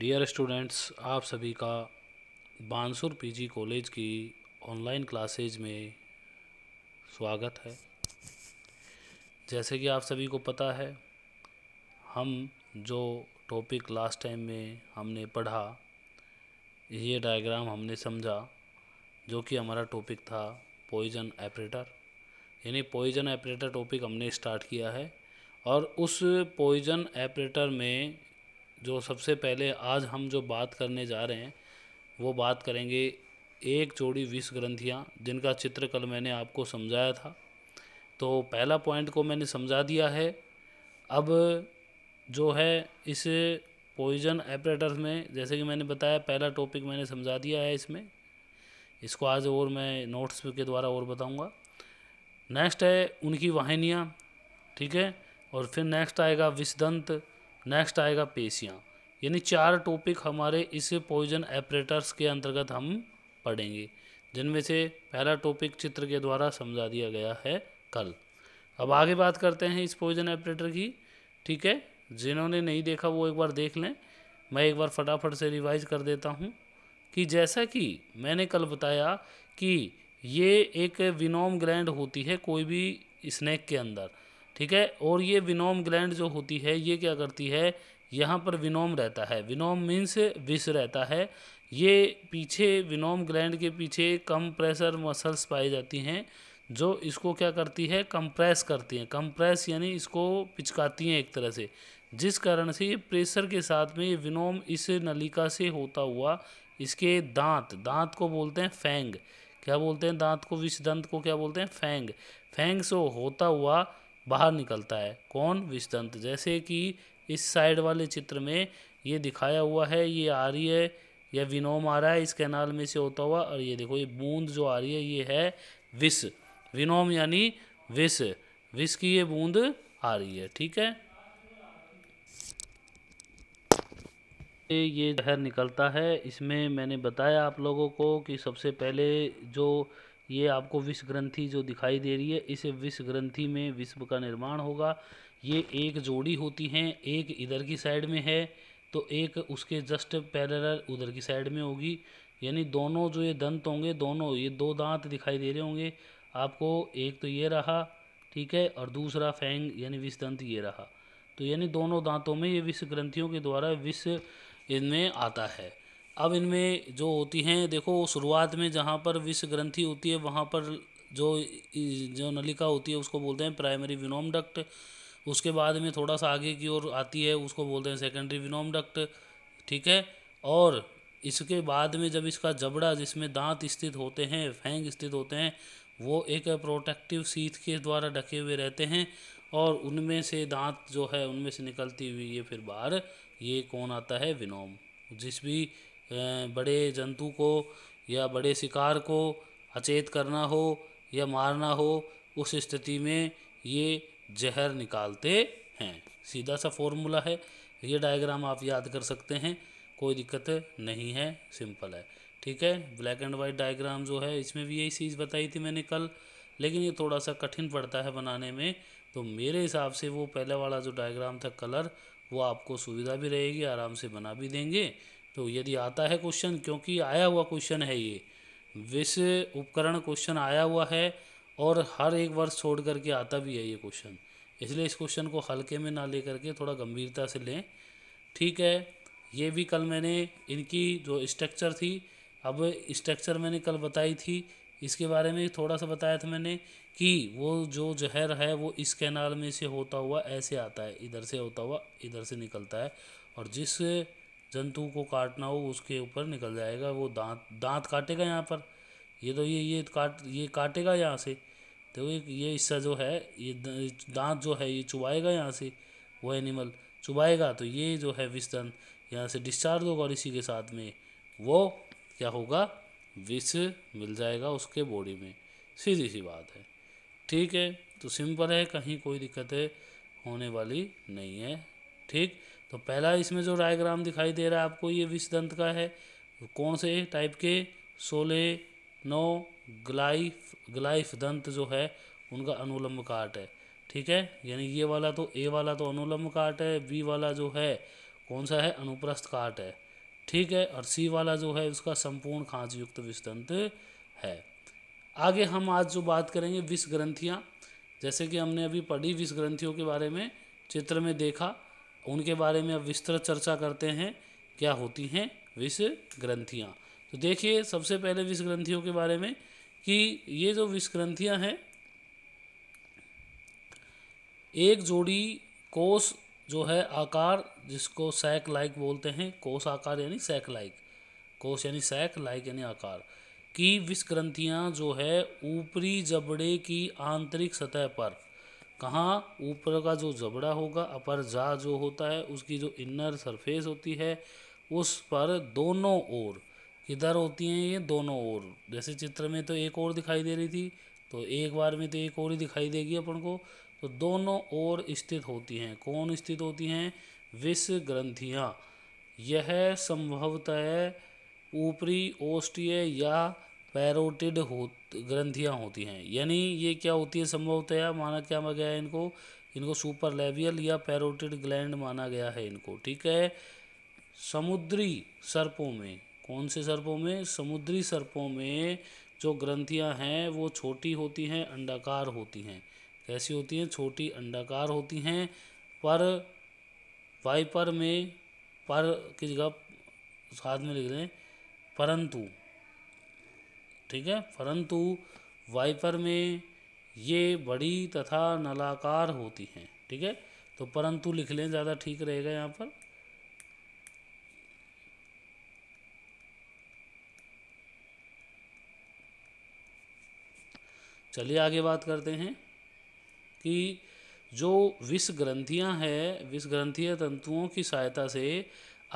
dear students आप सभी का बानसुर पीजी कॉलेज की ऑनलाइन क्लासेज में स्वागत है जैसे कि आप सभी को पता है हम जो टॉपिक लास्ट टाइम में हमने पढ़ा ये डायग्राम हमने समझा जो कि हमारा टॉपिक था पॉइजन एपरेटर यानी पॉइजन ऐपरेटर टॉपिक हमने स्टार्ट किया है और उस पॉइजन ऐपरेटर में जो सबसे पहले आज हम जो बात करने जा रहे हैं वो बात करेंगे एक जोड़ी विष ग्रंथियाँ जिनका चित्र कल मैंने आपको समझाया था तो पहला पॉइंट को मैंने समझा दिया है अब जो है इस पॉइजन एपरेटर्स में जैसे कि मैंने बताया पहला टॉपिक मैंने समझा दिया है इसमें इसको आज और मैं नोट्स के द्वारा और बताऊंगा नेक्स्ट है उनकी वाहिनियाँ ठीक है और फिर नेक्स्ट आएगा विषदंत नेक्स्ट आएगा पेशियाँ यानी चार टॉपिक हमारे इस पॉइजन एपरेटर्स के अंतर्गत हम पढ़ेंगे जिनमें से पहला टॉपिक चित्र के द्वारा समझा दिया गया है कल अब आगे बात करते हैं इस पॉइजन एपरेटर की ठीक है जिन्होंने नहीं देखा वो एक बार देख लें मैं एक बार फटाफट से रिवाइज कर देता हूँ कि जैसा कि मैंने कल बताया कि ये एक विनोम ग्रैंड होती है कोई भी स्नैक के अंदर ठीक है और ये विनोम ग्लैंड जो होती है ये क्या करती है यहाँ पर विनोम रहता है विनोम मीन्स विष रहता है ये पीछे विनोम ग्लैंड के पीछे कम मसल्स पाई जाती हैं जो इसको क्या करती है कंप्रेस करती हैं कंप्रेस यानी इसको पिचकाती हैं एक तरह से जिस कारण से ये प्रेशर के साथ में ये विनोम इस नलिका से होता हुआ इसके दांत दांत को बोलते हैं फैंग क्या बोलते हैं दांत को विष दंत को क्या बोलते हैं फैंग फेंग से होता हुआ बाहर निकलता है कौन विषदंत जैसे कि इस साइड वाले चित्र में ये दिखाया हुआ है ये आ रही है या विनोम आ रहा है इस कैनाल में से होता हुआ और ये देखो ये बूंद जो आ रही है ये है विष विनोम यानी विष विष की ये बूंद आ रही है ठीक है ये जहर निकलता है इसमें मैंने बताया आप लोगों को कि सबसे पहले जो ये आपको विष ग्रंथि जो दिखाई दे रही है इस विष ग्रंथि में विश्व का निर्माण होगा ये एक जोड़ी होती हैं एक इधर की साइड में है तो एक उसके जस्ट पैरल उधर की साइड में होगी यानी दोनों जो ये दंत होंगे दोनों ये दो दांत दिखाई दे रहे होंगे आपको एक तो ये रहा ठीक है और दूसरा फैंग यानी विष दंत ये रहा तो यानी दोनों दांतों में ये विष ग्रंथियों के द्वारा विष इनमें आता है अब इनमें जो होती हैं देखो शुरुआत में जहाँ पर विष ग्रंथि होती है वहाँ पर जो जो नलिका होती है उसको बोलते हैं प्राइमरी विनोम डक्ट उसके बाद में थोड़ा सा आगे की ओर आती है उसको बोलते हैं सेकेंडरी विनोम डक्ट ठीक है और इसके बाद में जब इसका जबड़ा जिसमें दांत स्थित होते हैं फैंग स्थित होते हैं वो एक प्रोटेक्टिव सीथ के द्वारा ढके हुए रहते हैं और उनमें से दांत जो है उनमें से निकलती हुई ये फिर बाहर ये कौन आता है विनोम जिस भी बड़े जंतु को या बड़े शिकार को अचेत करना हो या मारना हो उस स्थिति में ये जहर निकालते हैं सीधा सा फॉर्मूला है ये डायग्राम आप याद कर सकते हैं कोई दिक्कत नहीं है सिंपल है ठीक है ब्लैक एंड वाइट डायग्राम जो है इसमें भी यही चीज़ बताई थी मैंने कल लेकिन ये थोड़ा सा कठिन पड़ता है बनाने में तो मेरे हिसाब से वो पहले वाला जो डायग्राम था कलर वो आपको सुविधा भी रहेगी आराम से बना भी देंगे तो यदि आता है क्वेश्चन क्योंकि आया हुआ क्वेश्चन है ये विश्व उपकरण क्वेश्चन आया हुआ है और हर एक वर्ष छोड़ करके आता भी है ये क्वेश्चन इसलिए इस क्वेश्चन को हल्के में ना ले करके थोड़ा गंभीरता से लें ठीक है ये भी कल मैंने इनकी जो स्ट्रक्चर थी अब स्ट्रक्चर मैंने कल बताई थी इसके बारे में थोड़ा सा बताया था मैंने कि वो जो जहर है वो इस कैनाल में से होता हुआ ऐसे आता है इधर से होता हुआ इधर से निकलता है और जिस जंतु को काटना हो उसके ऊपर निकल जाएगा वो दांत दांत काटेगा यहाँ पर ये तो ये ये काट ये काटेगा यहाँ से तो ये ये हिस्सा जो है ये दांत जो है ये चुबाएगा यहाँ से वो एनिमल चुबाएगा तो ये जो है विस्तन यहाँ से डिस्चार्ज होगा और इसी के साथ में वो क्या होगा विष मिल जाएगा उसके बॉडी में सीधी सी बात है ठीक है तो सिंपल है कहीं कोई दिक्कत होने वाली नहीं है ठीक तो पहला इसमें जो डायग्राम दिखाई दे रहा है आपको ये विष दंत का है कौन से टाइप के सोलह नौ ग्लाइफ ग्लाइफ दंत जो है उनका अनुलम्ब काट है ठीक है यानी ये वाला तो ए वाला तो अनुलम्ब काट है बी वाला जो है कौन सा है अनुप्रस्थ काट है ठीक है और सी वाला जो है उसका संपूर्ण खांच युक्त दंत है आगे हम आज जो बात करेंगे विष ग्रंथियाँ जैसे कि हमने अभी पढ़ी विष ग्रंथियों के बारे में चित्र में देखा उनके बारे में अब विस्तृत चर्चा करते हैं क्या होती हैं विष ग्रंथियाँ तो देखिए सबसे पहले विष ग्रंथियों के बारे में कि ये जो विष ग्रंथियाँ हैं एक जोड़ी कोष जो है आकार जिसको सैक लाइक बोलते हैं कोष आकार यानी सैक लाइक कोष यानी सैक लाइक यानी आकार की विष ग्रंथियाँ जो है ऊपरी जबड़े की आंतरिक सतह पर कहाँ ऊपर का जो जबड़ा होगा अपर जा जो होता है उसकी जो इनर सरफेस होती है उस पर दोनों ओर किधर होती हैं ये दोनों ओर जैसे चित्र में तो एक और दिखाई दे रही थी तो एक बार में तो एक और ही दिखाई देगी अपन को तो दोनों ओर स्थित होती हैं कौन स्थित होती हैं विष ग्रंथियाँ यह संभवतः ऊपरी ओष्टीय या पैरोटिड हो ग्रंथियाँ होती हैं यानी ये क्या होती है संभवतया माना क्या माना गया है इनको इनको सुपर लेवियल या पैरोटिड ग्लैंड माना गया है इनको ठीक है समुद्री सर्पों में कौन से सर्पों में समुद्री सर्पों में जो ग्रंथियां हैं वो छोटी होती हैं अंडाकार होती हैं कैसी होती हैं छोटी अंडाकार होती हैं पर वाइपर में पर की जगह साथ में लिख लें परंतु ठीक है परंतु वाइपर में ये बड़ी तथा नलाकार होती हैं ठीक है तो परंतु लिख लें ज़्यादा ठीक रहेगा यहाँ पर चलिए आगे बात करते हैं कि जो विष ग्रंथियाँ हैं विष ग्रंथीय तंतुओं की सहायता से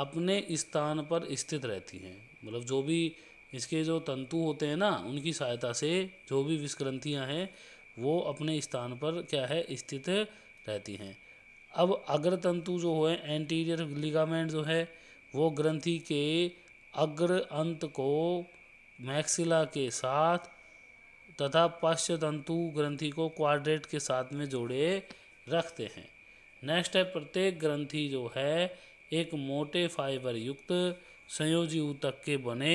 अपने स्थान पर स्थित रहती हैं मतलब जो भी इसके जो तंतु होते हैं ना उनकी सहायता से जो भी विस्क्रंथियाँ हैं वो अपने स्थान पर क्या है स्थित रहती हैं अब अग्र तंतु जो है एंटीरियर लिगामेंट जो है वो ग्रंथि के अग्र अंत को मैक्सिला के साथ तथा पश्च तंतु ग्रंथि को क्वाड्रेट के साथ में जोड़े रखते हैं नेक्स्ट है प्रत्येक ग्रंथि जो है एक मोटे फाइबर युक्त संयोजी ऊतक के बने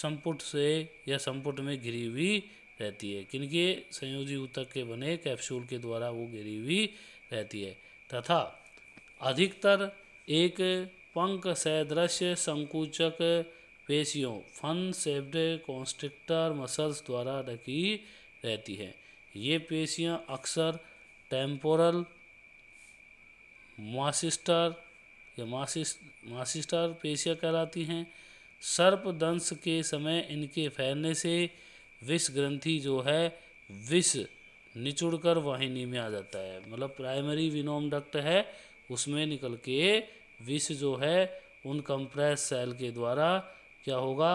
संपुट से या संपुट में घिरी हुई रहती है किनके संयोजी ऊतक के बने कैप्सूल के द्वारा वो घिरी हुई रहती है तथा अधिकतर एक पंख सदृश संकुचक पेशियों फन सेव्ड कॉन्स्ट्रिक्टर मसल्स द्वारा ढकी रहती है ये पेशियाँ अक्सर टेम्पोरल मासिस्टर या मासिस मासिस्टर पेशियाँ कहलाती हैं सर्पदंश के समय इनके फैलने से विष ग्रंथि जो है विष निचुड़ कर वाहिनी में आ जाता है मतलब प्राइमरी विनोम डक्ट है उसमें निकल के विष जो है उन कंप्रेस सेल के द्वारा क्या होगा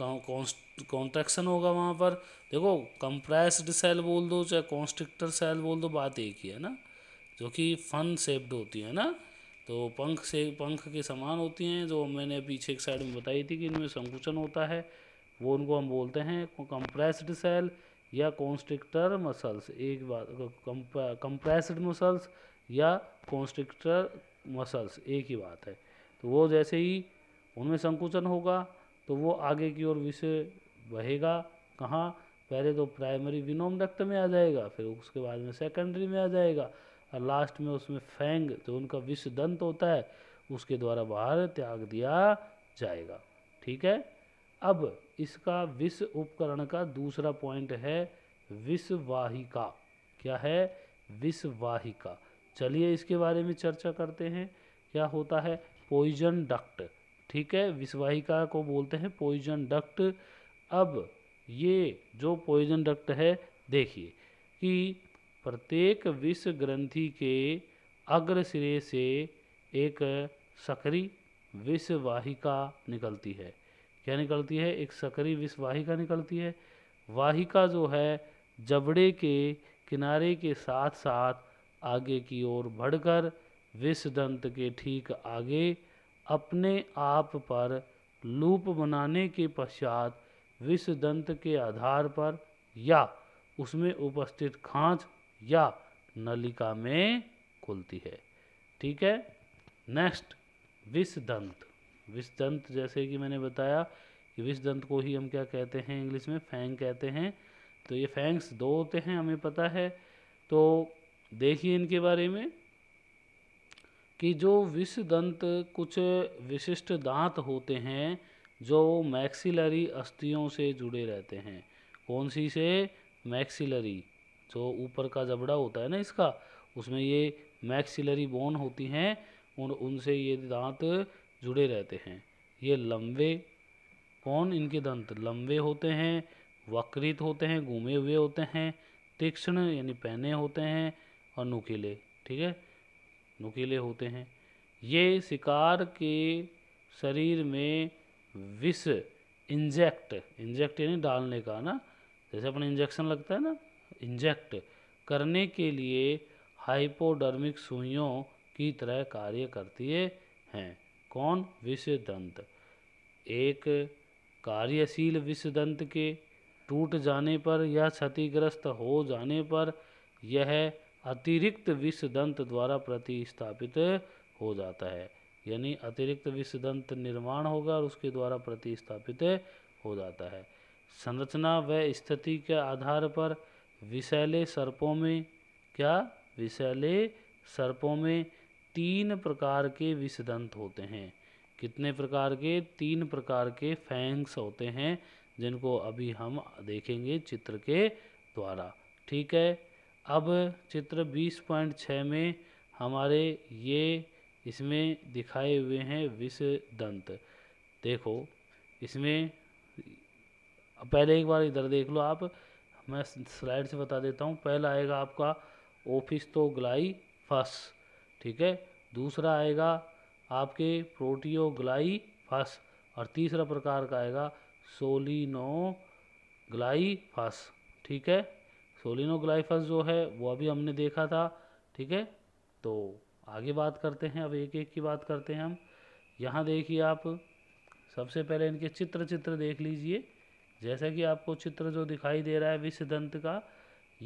कॉन्ट्रैक्शन होगा वहाँ पर देखो कंप्रेस्ड सेल बोल दो चाहे कॉन्स्ट्रिक्टर सेल बोल दो बात एक ही है ना जो कि फन सेप्ड होती है ना तो पंख से पंख के समान होती हैं जो मैंने पीछे एक साइड में बताई थी कि इनमें संकुचन होता है वो उनको हम बोलते हैं कंप्रेस्ड सेल या कॉन्स्ट्रिक्टर मसल्स एक बात कंप्रेस्ड मसल्स या कॉन्स्ट्रिक्टर मसल्स एक ही बात है तो वो जैसे ही उनमें संकुचन होगा तो वो आगे की ओर विषय बहेगा कहाँ पहले तो प्राइमरी विनोम डक्ट में आ जाएगा फिर उसके बाद में सेकेंडरी में आ जाएगा और लास्ट में उसमें फेंग जो तो उनका विष दंत होता है उसके द्वारा बाहर त्याग दिया जाएगा ठीक है अब इसका विष उपकरण का दूसरा पॉइंट है विषवाहिका क्या है विषवाहिका चलिए इसके बारे में चर्चा करते हैं क्या होता है पॉइजन डक्ट ठीक है विषवाहिका को बोलते हैं पॉइजन डक्ट अब ये जो पॉइजन डक्ट है देखिए कि प्रत्येक विष ग्रंथि के अग्र सिरे से एक सकरी विषवाहिका निकलती है क्या निकलती है एक सकरी विषवाहिका निकलती है वाहिका जो है जबड़े के किनारे के साथ साथ आगे की ओर बढ़कर विषदंत के ठीक आगे अपने आप पर लूप बनाने के पश्चात विषदंत के आधार पर या उसमें उपस्थित खांच या नलिका में खुलती है ठीक है नेक्स्ट विषदंत विषदंत जैसे कि मैंने बताया कि विषदंत को ही हम क्या कहते हैं इंग्लिश में फैंग कहते हैं तो ये फैंग्स दो होते हैं हमें पता है तो देखिए इनके बारे में कि जो विषदंत कुछ विशिष्ट दांत होते हैं जो मैक्सिलरी अस्थियों से जुड़े रहते हैं कौन सी से मैक्सिलरी जो ऊपर का जबड़ा होता है ना इसका उसमें ये मैक्सिलरी बोन होती हैं और उनसे ये दांत जुड़े रहते हैं ये लंबे कौन इनके दंत लंबे होते हैं वक्रित होते हैं घूमे हुए होते हैं तीक्ष्ण यानी पहने होते हैं और नुकीले ठीक है नुकीले होते हैं ये शिकार के शरीर में विष इंजेक्ट इंजेक्ट यानी डालने का ना जैसे अपना इंजेक्शन लगता है ना इंजेक्ट करने के लिए हाइपोडर्मिक सुइयों की तरह कार्य करती हैं कौन विषदंत एक कार्यशील विषदंत के टूट जाने पर या क्षतिग्रस्त हो जाने पर यह अतिरिक्त विषदंत द्वारा प्रतिस्थापित हो जाता है यानी अतिरिक्त विषदंत निर्माण होगा और उसके द्वारा प्रतिस्थापित हो जाता है संरचना व स्थिति के आधार पर विषैले सर्पों में क्या विषैले सर्पों में तीन प्रकार के विषदंत होते हैं कितने प्रकार के तीन प्रकार के फैंग्स होते हैं जिनको अभी हम देखेंगे चित्र के द्वारा ठीक है अब चित्र 20.6 में हमारे ये इसमें दिखाए हुए हैं विष दंत देखो इसमें पहले एक बार इधर देख लो आप मैं स्लाइड से बता देता हूँ पहला आएगा आपका ओफिस तो ग्लाई फस ठीक है दूसरा आएगा आपके प्रोटियो ग्लाई फस और तीसरा प्रकार का आएगा सोलिनो ग्लाई फस ठीक है सोलिनो फस जो है वो अभी हमने देखा था ठीक है तो आगे बात करते हैं अब एक एक की बात करते हैं हम यहाँ देखिए आप सबसे पहले इनके चित्र चित्र देख लीजिए जैसा कि आपको चित्र जो दिखाई दे रहा है विष दंत का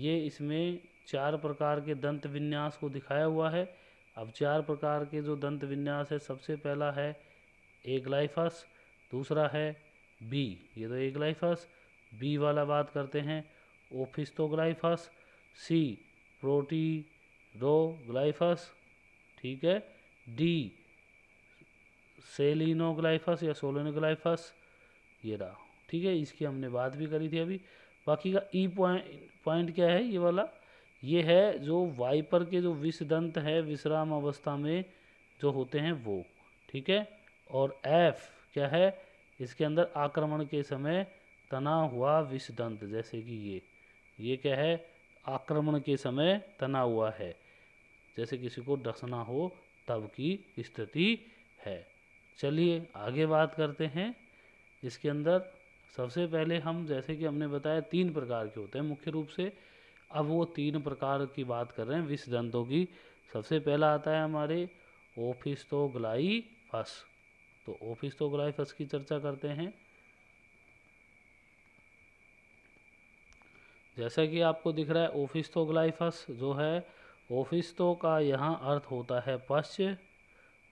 ये इसमें चार प्रकार के दंत विन्यास को दिखाया हुआ है अब चार प्रकार के जो दंत विन्यास है सबसे पहला है एग्लाइफस दूसरा है बी ये तो एग्लाइफस बी वाला बात करते हैं ओफिस्तोग्लाइफस सी प्रोटी ठीक है डी सेलिनोग्लाइफस या सोलिनोग्लाइफस ये रहा ठीक है इसकी हमने बात भी करी थी अभी बाकी का ई पॉइंट पॉइंट क्या है ये वाला ये है जो वाइपर के जो विषदंत है विश्राम अवस्था में जो होते हैं वो ठीक है और एफ क्या है इसके अंदर आक्रमण के समय तना हुआ विषदंत जैसे कि ये ये क्या है आक्रमण के समय तना हुआ है जैसे किसी को डसना हो तब की स्थिति है चलिए आगे बात करते हैं इसके अंदर सबसे पहले हम जैसे कि हमने बताया तीन प्रकार के होते हैं मुख्य रूप से अब वो तीन प्रकार की बात कर रहे हैं विष दंतों की सबसे पहला आता है हमारे ओफिस्तोग्लाई फस तो ओफिस्तोग्लाई फस की चर्चा करते हैं जैसा कि आपको दिख रहा है ओफिस्तोग्लाइफस जो है ओफिस्तो का यहाँ अर्थ होता है पश्च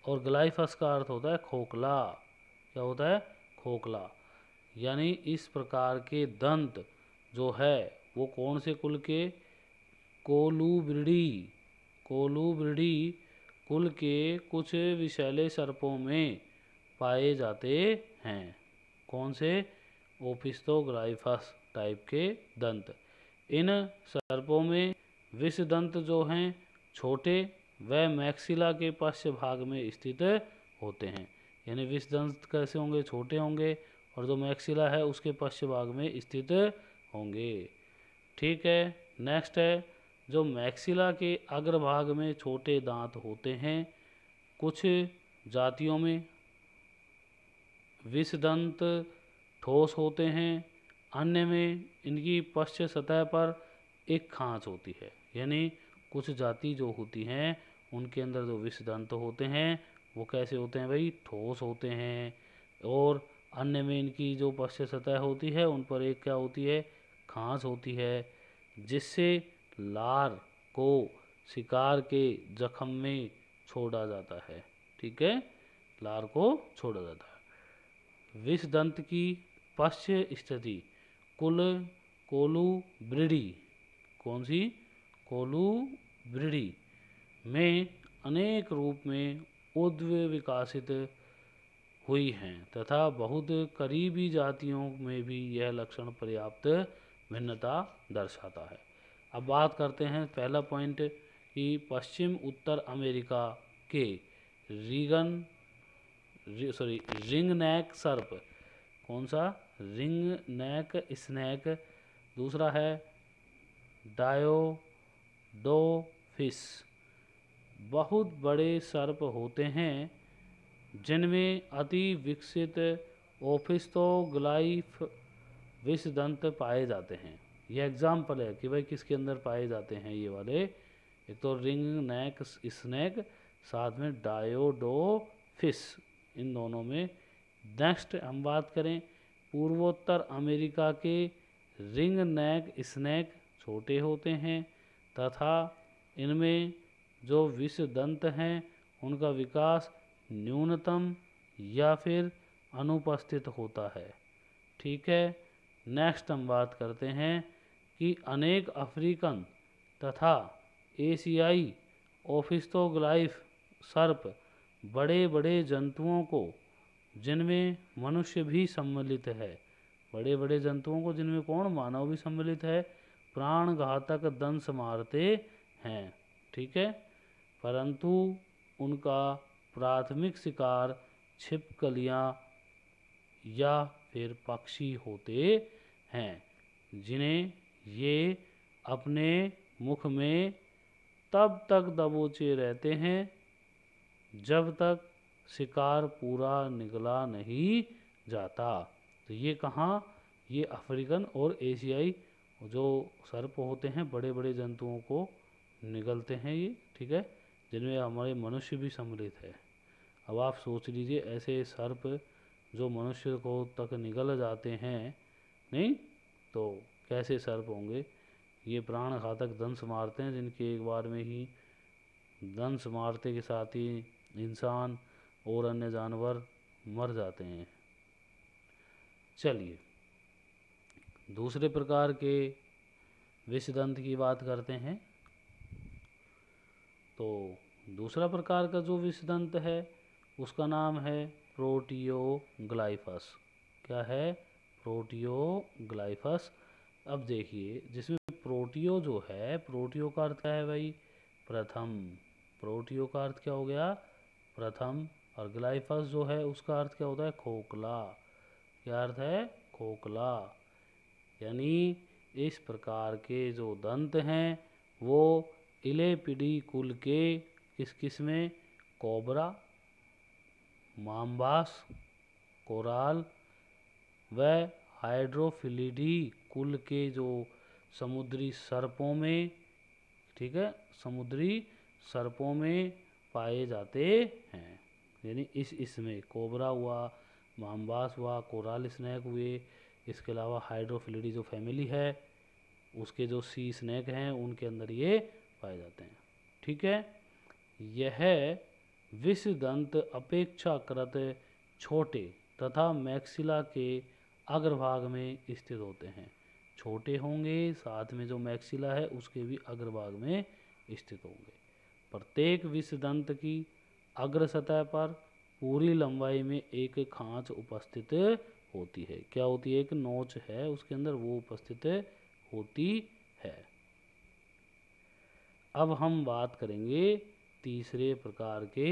और ग्लाइफस का अर्थ होता है खोखला क्या होता है खोखला यानी इस प्रकार के दंत जो है वो कौन से कुल के कोलुब्रिडी कोलुब्रिडी कुल के कुछ विषैले सर्पों में पाए जाते हैं कौन से ओपिस्तोग्राइफस टाइप के दंत इन सर्पों में विष दंत जो हैं छोटे व मैक्सिला के पश्च भाग में स्थित होते हैं यानी विष दंत कैसे होंगे छोटे होंगे और जो मैक्सिला है उसके पश्चिम भाग में स्थित होंगे ठीक है नेक्स्ट है जो मैक्सिला के अग्रभाग में छोटे दांत होते हैं कुछ जातियों में विषदंत ठोस होते हैं अन्य में इनकी पश्च सतह पर एक खांच होती है यानी कुछ जाति जो होती हैं उनके अंदर जो विषदंत होते हैं वो कैसे होते हैं भाई ठोस होते हैं और अन्य में इनकी जो पश्च्य सतह होती है उन पर एक क्या होती है खांस होती है जिससे लार को शिकार के जख्म में छोड़ा जाता है ठीक है लार को छोड़ा जाता है विष दंत की पश्च्य स्थिति कुल कोलू ब्रिडी कौन सी कोलू ब्रिडी में अनेक रूप में उद्व विकासित हुई हैं तथा बहुत करीबी जातियों में भी यह लक्षण पर्याप्त भिन्नता दर्शाता है अब बात करते हैं पहला पॉइंट कि पश्चिम उत्तर अमेरिका के रिगन सॉरी रिंग नैक सर्प कौन सा रिंग नैक स्नैक दूसरा है डायो डो फिश बहुत बड़े सर्प होते हैं जिनमें अति विकसित ओफिस्तोग्लाइफ विषदंत पाए जाते हैं ये एग्जाम्पल है कि भाई किसके अंदर पाए जाते हैं ये वाले एक तो रिंग नेक स्नैक साथ में डायोडोफिस इन दोनों में नेक्स्ट हम बात करें पूर्वोत्तर अमेरिका के रिंग नेक स्नैक छोटे होते हैं तथा इनमें जो विषदंत हैं उनका विकास न्यूनतम या फिर अनुपस्थित होता है ठीक है नेक्स्ट हम बात करते हैं कि अनेक अफ्रीकन तथा एशियाई ऑफिस्तोग्लाइफ सर्प बड़े बड़े जंतुओं को जिनमें मनुष्य भी सम्मिलित है बड़े बड़े जंतुओं को जिनमें कौन मानव भी सम्मिलित है प्राण घातक दंश मारते हैं ठीक है परंतु उनका प्राथमिक शिकार छिपकलियाँ या फिर पक्षी होते हैं जिन्हें ये अपने मुख में तब तक दबोचे रहते हैं जब तक शिकार पूरा निकला नहीं जाता तो ये कहाँ ये अफ्रीकन और एशियाई जो सर्प होते हैं बड़े बड़े जंतुओं को निगलते हैं ये ठीक है जिनमें हमारे मनुष्य भी सम्मिलित है अब आप सोच लीजिए ऐसे सर्प जो मनुष्य को तक निकल जाते हैं नहीं तो कैसे सर्प होंगे ये प्राण घातक दंश मारते हैं जिनके एक बार में ही दंश मारते के साथ ही इंसान और अन्य जानवर मर जाते हैं चलिए दूसरे प्रकार के विषदंत की बात करते हैं तो दूसरा प्रकार का जो विषदंत है उसका नाम है प्रोटियोग्लाइफस क्या है प्रोटियोग्लाइफस अब देखिए जिसमें प्रोटियो जो है प्रोटियो का अर्थ क्या है भाई प्रथम प्रोटियो का अर्थ क्या हो गया प्रथम और ग्लाइफस जो है उसका अर्थ क्या होता है खोखला क्या अर्थ है खोखला यानी इस प्रकार के जो दंत हैं वो इलेपिडी कुल के किस किस में कोबरा माम्बास कोराल व हाइड्रोफिलिडी कुल के जो समुद्री सर्पों में ठीक है समुद्री सर्पों में पाए जाते हैं यानी इस इसमें कोबरा हुआ मामबास हुआ कोराल स्नैक हुए इसके अलावा हाइड्रोफिलिडी जो फैमिली है उसके जो सी स्नैक हैं उनके अंदर ये पाए जाते हैं ठीक है यह विषदंत अपेक्षाकृत छोटे तथा मैक्सिला के अग्रभाग में स्थित होते हैं छोटे होंगे साथ में जो मैक्सिला है उसके भी अग्रभाग में स्थित होंगे प्रत्येक विषदंत की अग्र सतह पर पूरी लंबाई में एक खांच उपस्थित होती है क्या होती है एक नोच है उसके अंदर वो उपस्थित होती है अब हम बात करेंगे तीसरे प्रकार के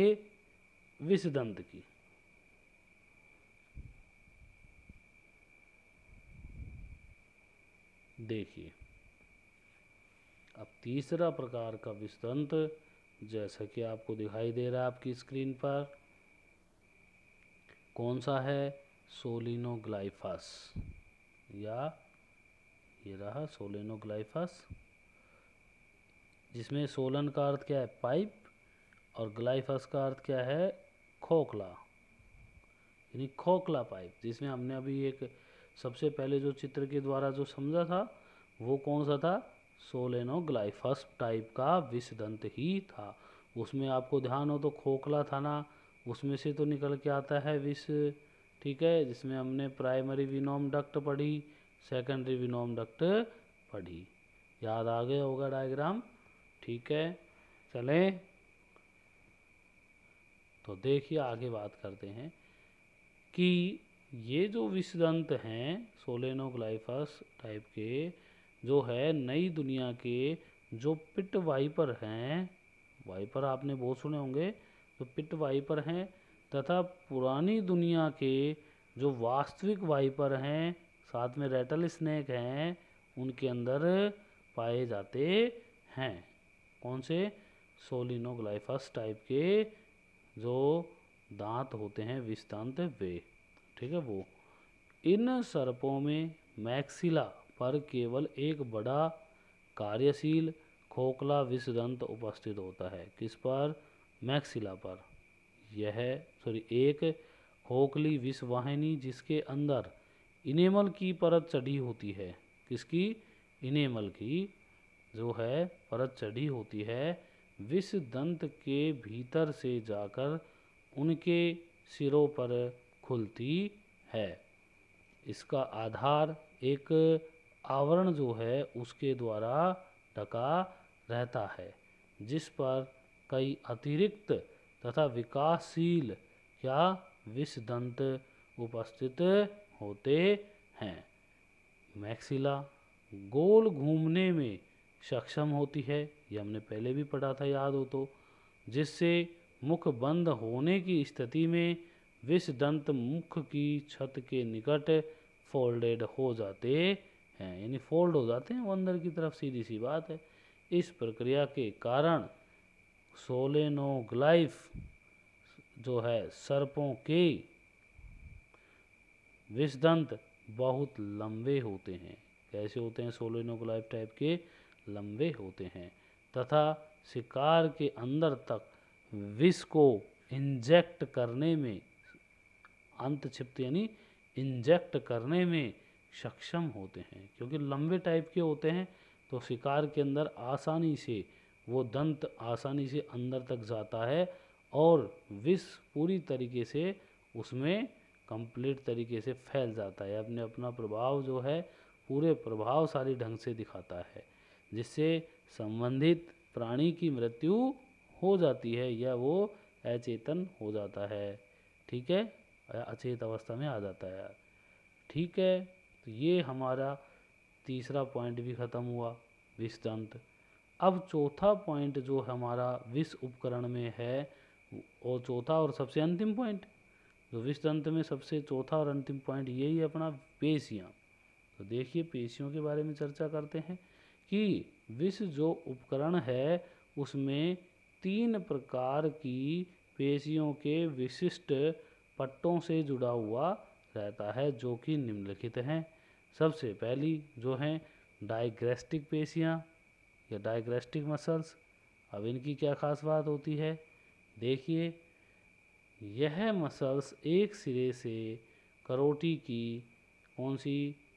विषदंत की देखिए अब तीसरा प्रकार का विषदंत जैसा कि आपको दिखाई दे रहा है आपकी स्क्रीन पर कौन सा है सोलिनोग्लाइफस या ये रहा सोलिनोग्लाइफस जिसमें सोलन का अर्थ क्या है पाइप और ग्लाइफस का अर्थ क्या है खोखला यानी खोखला पाइप जिसमें हमने अभी एक सबसे पहले जो चित्र के द्वारा जो समझा था वो कौन सा था सोलेनो ग्लाइफस टाइप का विषदंत ही था उसमें आपको ध्यान हो तो खोखला था ना उसमें से तो निकल के आता है विष ठीक है जिसमें हमने प्राइमरी विनोम डक्ट पढ़ी सेकेंडरी विनोम डक्ट पढ़ी याद आ गया होगा डायग्राम ठीक है चलें तो देखिए आगे बात करते हैं कि ये जो विषदंत हैं सोलेनोग्लाइफस टाइप के जो है नई दुनिया के जो पिट वाइपर हैं वाइपर आपने बहुत सुने होंगे जो पिट वाइपर हैं तथा पुरानी दुनिया के जो वास्तविक वाइपर हैं साथ में रेटल स्नैक हैं उनके अंदर पाए जाते हैं कौन से सोलिनोग्लाइफस टाइप के जो दांत होते हैं विस्तांत वे ठीक है वो इन सर्पों में मैक्सिला पर केवल एक बड़ा कार्यशील खोखला विषदंत उपस्थित होता है किस पर मैक्सिला पर यह सॉरी एक खोखली विषवाहिनी जिसके अंदर इनेमल की परत चढ़ी होती है किसकी इनेमल की जो है परत चढ़ी होती है विष दंत के भीतर से जाकर उनके सिरों पर खुलती है इसका आधार एक आवरण जो है उसके द्वारा ढका रहता है जिस पर कई अतिरिक्त तथा विकासशील या दंत उपस्थित होते हैं मैक्सिला गोल घूमने में सक्षम होती है ये हमने पहले भी पढ़ा था याद हो तो जिससे मुख बंद होने की स्थिति में विष दंत मुख की छत के निकट फोल्डेड हो जाते हैं यानी फोल्ड हो जाते हैं वो अंदर की तरफ सीधी सी बात है इस प्रक्रिया के कारण सोलेनोग्लाइफ जो है सर्पों के विषदंत बहुत लंबे होते हैं कैसे होते हैं सोलेनोग्लाइफ टाइप के लंबे होते हैं तथा शिकार के अंदर तक विष को इंजेक्ट करने में अंत छिप्त यानी इंजेक्ट करने में सक्षम होते हैं क्योंकि लंबे टाइप के होते हैं तो शिकार के अंदर आसानी से वो दंत आसानी से अंदर तक जाता है और विष पूरी तरीके से उसमें कंप्लीट तरीके से फैल जाता है अपने अपना प्रभाव जो है पूरे प्रभावशाली ढंग से दिखाता है जिससे संबंधित प्राणी की मृत्यु हो जाती है या वो अचेतन हो जाता है ठीक है अचेत अवस्था में आ जाता है ठीक है तो ये हमारा तीसरा पॉइंट भी ख़त्म हुआ विषदंत अब चौथा पॉइंट जो हमारा विष उपकरण में है और चौथा और सबसे अंतिम पॉइंट जो विषदंत में सबसे चौथा और अंतिम पॉइंट यही है अपना पेशियाँ तो देखिए पेशियों के बारे में चर्चा करते हैं कि विष जो उपकरण है उसमें तीन प्रकार की पेशियों के विशिष्ट पट्टों से जुड़ा हुआ रहता है जो कि निम्नलिखित हैं सबसे पहली जो हैं डायग्रेस्टिक पेशियाँ या डायग्रेस्टिक मसल्स अब इनकी क्या खास बात होती है देखिए यह मसल्स एक सिरे से करोटी की कौन सी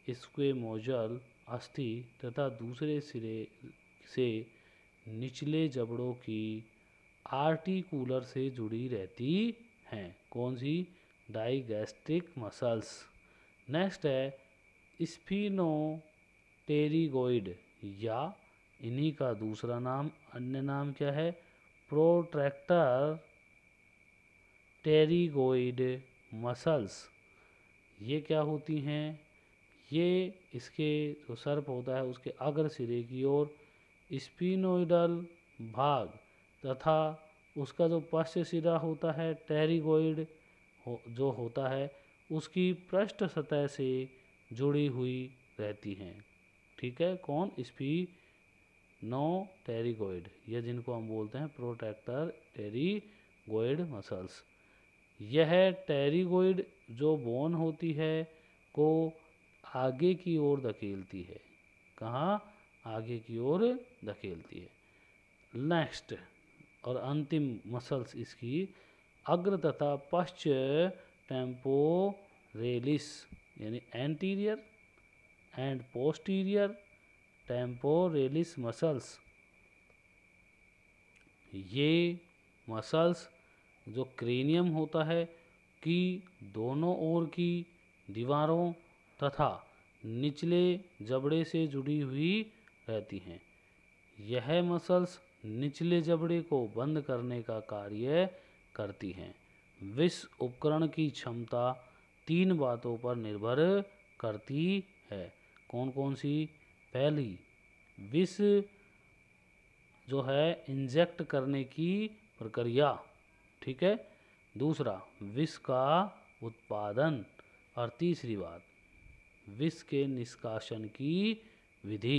स्क्वेमोजल अस्थि तथा दूसरे सिरे से निचले जबड़ों की आर्टिकुलर से जुड़ी रहती हैं कौन सी डाइगेस्टिक मसल्स नेक्स्ट है टेरीगोइड या इन्हीं का दूसरा नाम अन्य नाम क्या है प्रोट्रैक्टर टेरिगोइड मसल्स ये क्या होती हैं ये इसके जो सर्प होता है उसके अग्र सिरे की ओर स्पिनोइडल भाग तथा उसका जो पश्च सिरा होता है टेरिगोइड हो, जो होता है उसकी पृष्ठ सतह से जुड़ी हुई रहती हैं ठीक है कौन स्पी नो टेरिगोइड यह जिनको हम बोलते हैं प्रोटेक्टर टेरिगोइड मसल्स यह टेरिगोइड जो बोन होती है को आगे की ओर धकेलती है कहाँ आगे की ओर धकेलती है नेक्स्ट और अंतिम मसल्स इसकी अग्र तथा पश्च टेम्पो रेलिस यानी anterior and posterior temporalis muscles ये मसल्स जो क्रेनियम होता है कि दोनों ओर की दीवारों तथा निचले जबड़े से जुड़ी हुई रहती हैं यह मसल्स निचले जबड़े को बंद करने का कार्य करती हैं विष उपकरण की क्षमता तीन बातों पर निर्भर करती है कौन कौन सी पहली विष जो है इंजेक्ट करने की प्रक्रिया ठीक है दूसरा विष का उत्पादन और तीसरी बात विष के निष्कासन की विधि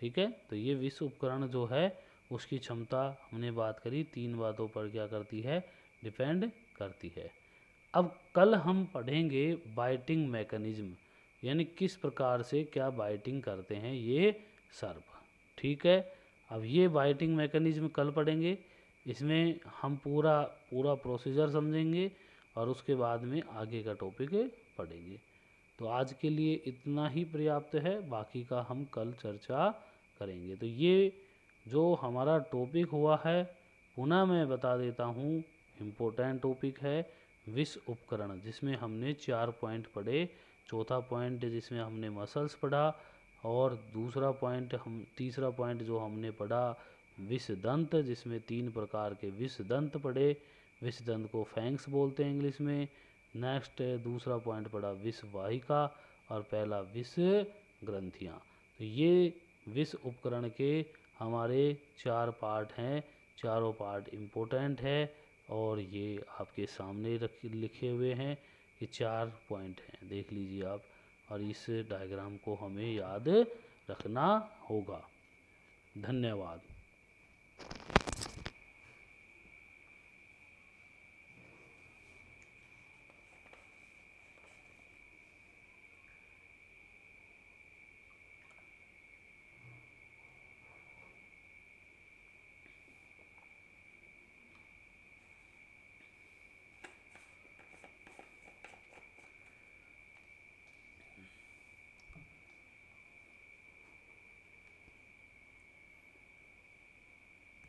ठीक है तो ये विष उपकरण जो है उसकी क्षमता हमने बात करी तीन बातों पर क्या करती है डिपेंड करती है अब कल हम पढ़ेंगे बाइटिंग मैकेनिज्म यानी किस प्रकार से क्या बाइटिंग करते हैं ये सर्प ठीक है अब ये बाइटिंग मैकेनिज्म कल पढ़ेंगे इसमें हम पूरा पूरा प्रोसीजर समझेंगे और उसके बाद में आगे का टॉपिक पढ़ेंगे तो आज के लिए इतना ही पर्याप्त है बाकी का हम कल चर्चा करेंगे तो ये जो हमारा टॉपिक हुआ है पुनः मैं बता देता हूँ इम्पोर्टेंट टॉपिक है विश उपकरण जिसमें हमने चार पॉइंट पढ़े चौथा पॉइंट जिसमें हमने मसल्स पढ़ा और दूसरा पॉइंट हम तीसरा पॉइंट जो हमने पढ़ा विषदंत जिसमें तीन प्रकार के विषदंत पढ़े विषदंत को फैंक्स बोलते हैं इंग्लिश में नेक्स्ट दूसरा पॉइंट पड़ा वाहिका और पहला विष ग्रंथियाँ तो ये विष उपकरण के हमारे चार पार्ट हैं चारों पार्ट इम्पोर्टेंट है और ये आपके सामने रख लिखे हुए हैं ये चार पॉइंट हैं देख लीजिए आप और इस डायग्राम को हमें याद रखना होगा धन्यवाद